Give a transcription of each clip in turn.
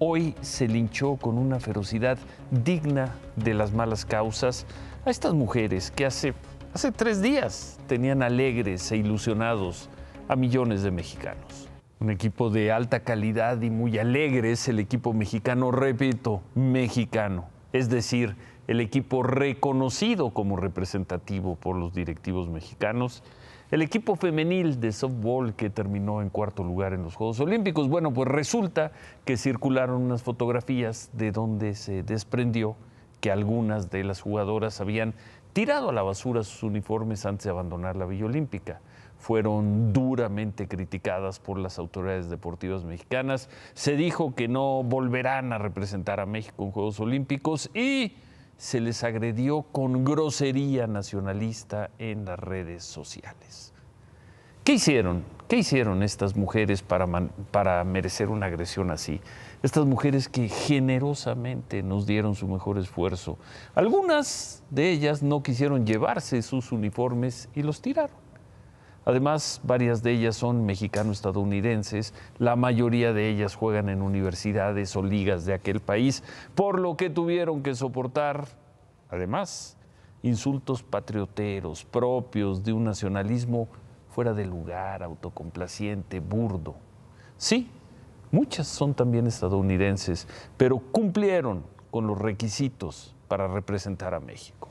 Hoy se linchó con una ferocidad digna de las malas causas a estas mujeres que hace, hace tres días tenían alegres e ilusionados a millones de mexicanos. Un equipo de alta calidad y muy alegre es el equipo mexicano, repito, mexicano. Es decir, el equipo reconocido como representativo por los directivos mexicanos, el equipo femenil de softball que terminó en cuarto lugar en los Juegos Olímpicos. Bueno, pues resulta que circularon unas fotografías de donde se desprendió que algunas de las jugadoras habían tirado a la basura sus uniformes antes de abandonar la Villa Olímpica. Fueron duramente criticadas por las autoridades deportivas mexicanas. Se dijo que no volverán a representar a México en Juegos Olímpicos y se les agredió con grosería nacionalista en las redes sociales. ¿Qué hicieron? ¿Qué hicieron estas mujeres para, para, merecer una agresión así? Estas mujeres que generosamente nos dieron su mejor esfuerzo. Algunas de ellas no quisieron llevarse sus uniformes y los tiraron. Además, varias de ellas son mexicano-estadounidenses, la mayoría de ellas juegan en universidades o ligas de aquel país, por lo que tuvieron que soportar, además, insultos patrioteros propios de un nacionalismo fuera de lugar, autocomplaciente, burdo. Sí, muchas son también estadounidenses, pero cumplieron con los requisitos para representar a México.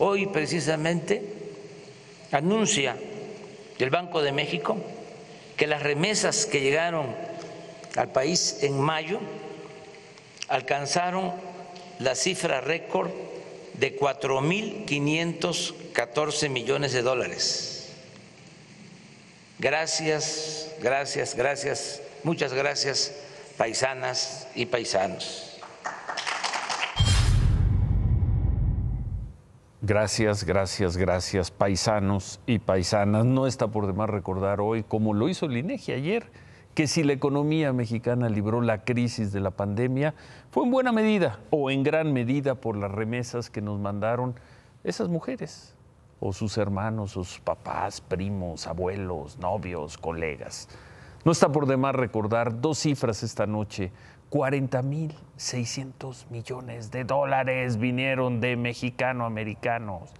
Hoy precisamente anuncia el Banco de México que las remesas que llegaron al país en mayo alcanzaron la cifra récord de 4.514 millones de dólares. Gracias, gracias, gracias, muchas gracias, paisanas y paisanos. Gracias, gracias, gracias, paisanos y paisanas. No está por demás recordar hoy, como lo hizo Linegi ayer, que si la economía mexicana libró la crisis de la pandemia, fue en buena medida o en gran medida por las remesas que nos mandaron esas mujeres, o sus hermanos, o sus papás, primos, abuelos, novios, colegas. No está por demás recordar dos cifras esta noche. 40.600 millones de dólares vinieron de mexicano-americanos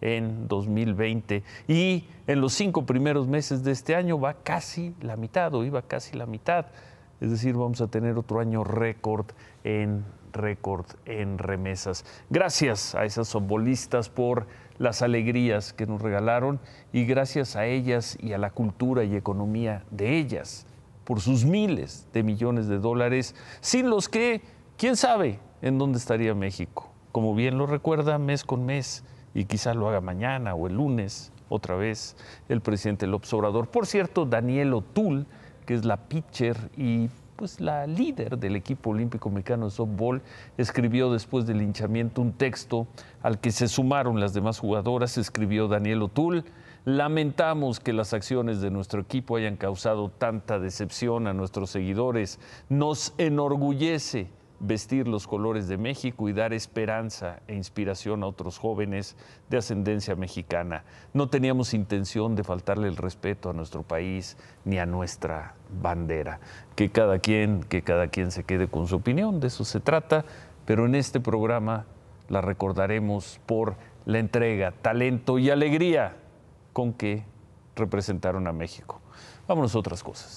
en 2020 y en los cinco primeros meses de este año va casi la mitad o iba casi la mitad. Es decir, vamos a tener otro año récord en récord en remesas. Gracias a esas sonbolistas por las alegrías que nos regalaron y gracias a ellas y a la cultura y economía de ellas por sus miles de millones de dólares, sin los que, quién sabe, en dónde estaría México. Como bien lo recuerda mes con mes, y quizás lo haga mañana o el lunes, otra vez, el presidente López Obrador. Por cierto, Daniel O'Toole, que es la pitcher y pues la líder del equipo olímpico mexicano de softball escribió después del linchamiento un texto al que se sumaron las demás jugadoras, escribió Daniel O'Toole. Lamentamos que las acciones de nuestro equipo hayan causado tanta decepción a nuestros seguidores. Nos enorgullece vestir los colores de México y dar esperanza e inspiración a otros jóvenes de ascendencia mexicana. No teníamos intención de faltarle el respeto a nuestro país ni a nuestra bandera. Que cada quien, que cada quien se quede con su opinión, de eso se trata, pero en este programa la recordaremos por la entrega, talento y alegría con que representaron a México. Vámonos a otras cosas.